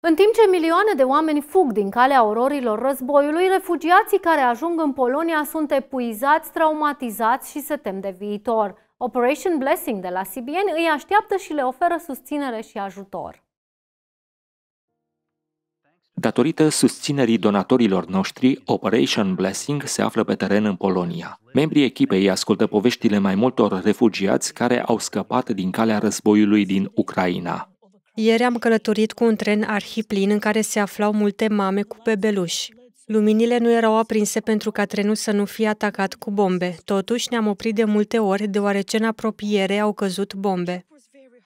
În timp ce milioane de oameni fug din calea ororilor războiului, refugiații care ajung în Polonia sunt epuizați, traumatizați și se tem de viitor. Operation Blessing de la CBN îi așteaptă și le oferă susținere și ajutor. Datorită susținerii donatorilor noștri, Operation Blessing se află pe teren în Polonia. Membrii echipei ascultă poveștile mai multor refugiați care au scăpat din calea războiului din Ucraina. Ieri am călătorit cu un tren arhiplin în care se aflau multe mame cu bebeluși. Luminile nu erau aprinse pentru ca trenul să nu fie atacat cu bombe. Totuși ne-am oprit de multe ori, deoarece în apropiere au căzut bombe.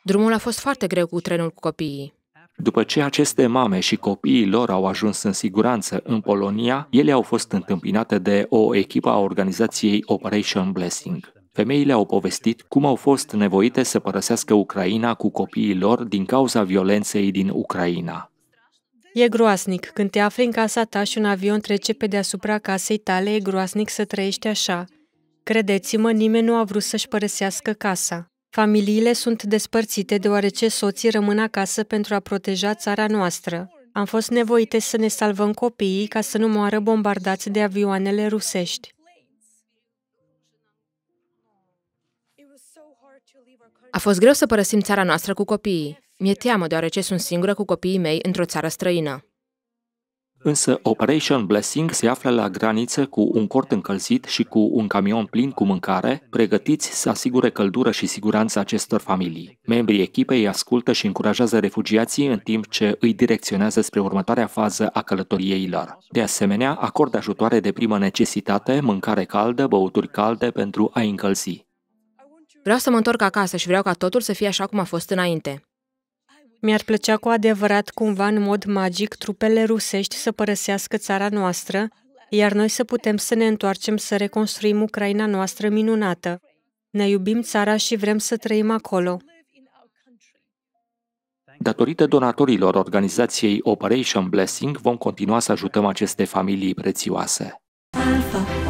Drumul a fost foarte greu cu trenul cu copiii. După ce aceste mame și copiii lor au ajuns în siguranță în Polonia, ele au fost întâmpinate de o echipă a organizației Operation Blessing. Femeile au povestit cum au fost nevoite să părăsească Ucraina cu copiii lor din cauza violenței din Ucraina. E groasnic. Când te afli în casa ta și un avion trece pe deasupra casei tale, e groasnic să trăiești așa. Credeți-mă, nimeni nu a vrut să-și părăsească casa. Familiile sunt despărțite deoarece soții rămân acasă pentru a proteja țara noastră. Am fost nevoite să ne salvăm copiii ca să nu moară bombardați de avioanele rusești. A fost greu să părăsim țara noastră cu copiii. Mi-e teamă deoarece sunt singură cu copiii mei într-o țară străină. Însă Operation Blessing se află la graniță cu un cort încălzit și cu un camion plin cu mâncare, pregătiți să asigure căldură și siguranță acestor familii. Membrii echipei ascultă și încurajează refugiații în timp ce îi direcționează spre următoarea fază a călătoriei lor. De asemenea, acordă ajutoare de primă necesitate, mâncare caldă, băuturi calde pentru a încălzi. Vreau să mă întorc acasă și vreau ca totul să fie așa cum a fost înainte. Mi-ar plăcea cu adevărat cumva în mod magic trupele rusești să părăsească țara noastră, iar noi să putem să ne întoarcem să reconstruim Ucraina noastră minunată. Ne iubim țara și vrem să trăim acolo. Datorită donatorilor organizației Operation Blessing, vom continua să ajutăm aceste familii prețioase. Alpha.